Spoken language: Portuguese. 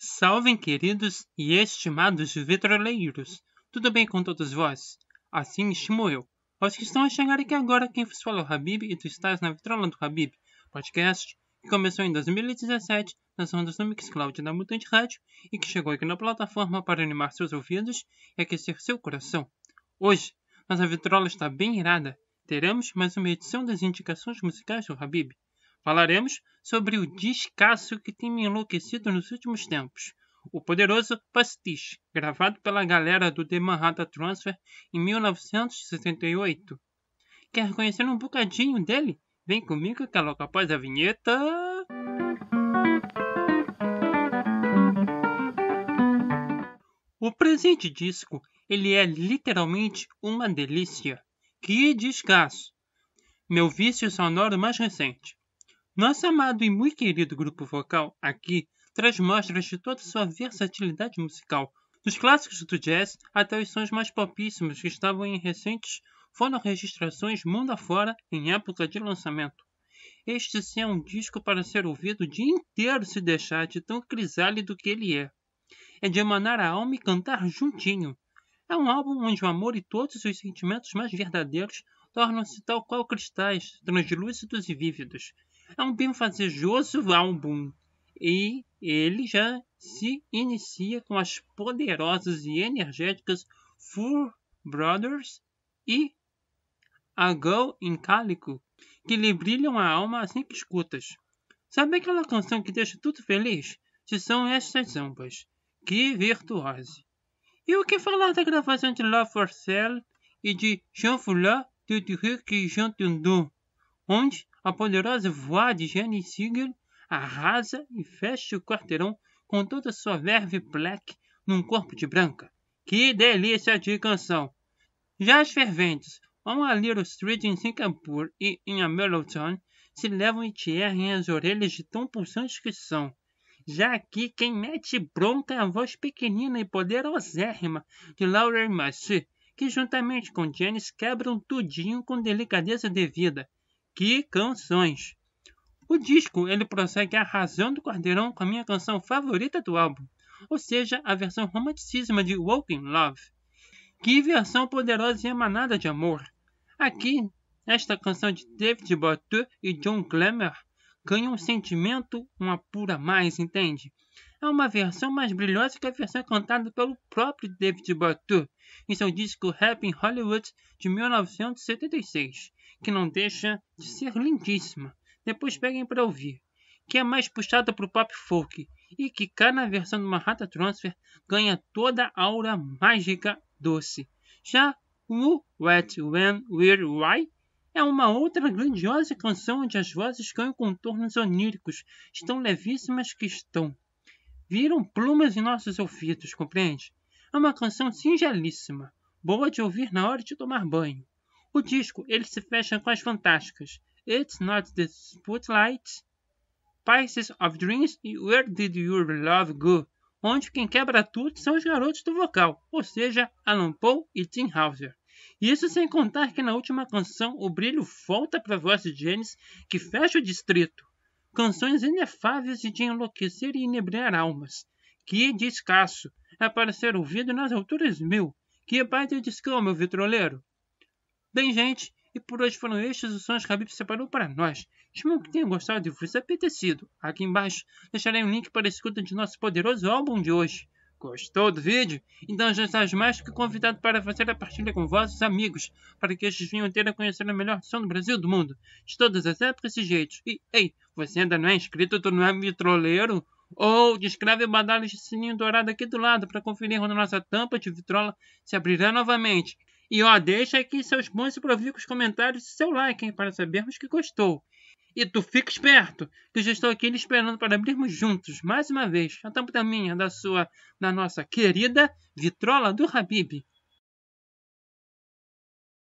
Salve, queridos e estimados vitroleiros! Tudo bem com todos vós? Assim estimo eu. Os que estão a chegar aqui agora, quem vos fala é o Habib e tu estás na Vitrola do Habib, podcast que começou em 2017 nas ondas do Mixcloud da Mutante Rádio e que chegou aqui na plataforma para animar seus ouvidos e aquecer seu coração. Hoje, nossa Vitrola está bem irada. Teremos mais uma edição das indicações musicais do Habib. Falaremos sobre o descasso que tem me enlouquecido nos últimos tempos. O poderoso Pastiche, gravado pela galera do The Manhattan Transfer em 1968. Quer conhecer um bocadinho dele? Vem comigo que é logo após a vinheta. O presente disco, ele é literalmente uma delícia. Que descasso! Meu vício sonoro mais recente. Nosso amado e muito querido grupo vocal aqui traz mostras de toda sua versatilidade musical, dos clássicos do jazz até os sons mais popíssimos que estavam em recentes registrações mundo afora em época de lançamento. Este sim é um disco para ser ouvido o dia inteiro se deixar de tão crisálido que ele é. É de emanar a alma e cantar juntinho. É um álbum onde o amor e todos os sentimentos mais verdadeiros tornam-se tal qual cristais, translúcidos e vívidos, é um bem fantasioso álbum e ele já se inicia com as poderosas e energéticas Four Brothers e A Girl in Calico, que lhe brilham a alma assim que escutas. Sabe aquela canção que deixa tudo feliz? Se são estas ambas. Que virtuose! E o que falar da gravação de Love for Sale e de Jean Foulard de Duruc e Jean Tundun, onde a poderosa voz de Jenny Siegel arrasa e fecha o quarteirão com toda sua verve black num corpo de branca. Que delícia de canção! Já as ferventes On a Little Street em Singapore e em A se levam e tierrem as orelhas de tão pulsantes que são. Já aqui quem mete bronca é a voz pequenina e poderosérrima de Laura Massey, que juntamente com Janice quebram tudinho com delicadeza devida. Que canções! O disco ele prossegue a razão do quarteirão com a minha canção favorita do álbum, ou seja, a versão romanticíssima de Walking Love. Que versão poderosa e emanada de amor! Aqui, esta canção de David Bottu e John Glamour ganha um sentimento, uma pura mais, entende? é uma versão mais brilhosa que a versão cantada pelo próprio David Batu em seu disco Rap in Hollywood de 1976, que não deixa de ser lindíssima. Depois peguem para ouvir. Que é mais puxada para o pop folk e que cá na versão do Manhattan Transfer ganha toda a aura mágica doce. Já o Wet When We're Why é uma outra grandiosa canção onde as vozes ganham contornos oníricos, estão levíssimas que estão viram plumas em nossos ouvidos, compreende? É uma canção singelíssima, boa de ouvir na hora de tomar banho. O disco, ele se fecha com as fantásticas It's Not the Spotlight, Pieces of Dreams e Where Did Your Love Go? Onde quem quebra tudo são os garotos do vocal, ou seja, Alan Paul e Tim Hauser. Isso sem contar que na última canção o brilho volta para a voz de Janis, que fecha o distrito canções inefáveis de enlouquecer e inebriar almas, que de escasso é para ser ouvido nas alturas mil, que baita de escão, meu vitroleiro. Bem, gente, e por hoje foram estes os sons que a Bíblia separou para nós. Espero que tenham gostado e vos apetecido. Aqui embaixo deixarei um link para a escuta de nosso poderoso álbum de hoje. Gostou do vídeo? Então já estás mais que convidado para fazer a partilha com vossos amigos, para que estes venham ter a conhecer a melhor som do Brasil do mundo, de todas as épocas e jeitos. E, ei, você ainda não é inscrito, tu não é vitroleiro? Ou descreve o badala esse sininho dourado aqui do lado para conferir quando nossa tampa de vitrola se abrirá novamente. E ó, deixa aqui seus bons e provicos comentários e seu like, hein, para sabermos que gostou. E tu fica esperto, que eu já estou aqui esperando para abrirmos juntos, mais uma vez, a tampa da minha, da sua, da nossa querida vitrola do Habib.